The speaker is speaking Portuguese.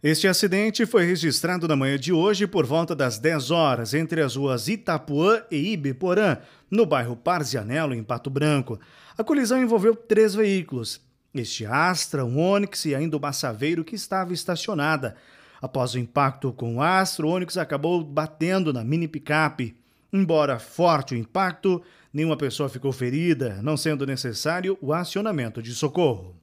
Este acidente foi registrado na manhã de hoje por volta das 10 horas entre as ruas Itapuã e Ibiporã, no bairro Parzianello, em Pato Branco. A colisão envolveu três veículos: este Astra, um Onix e ainda o Massaveiro que estava estacionada. Após o impacto com o Astra, o Onix acabou batendo na mini picape. Embora forte o impacto, nenhuma pessoa ficou ferida, não sendo necessário o acionamento de socorro.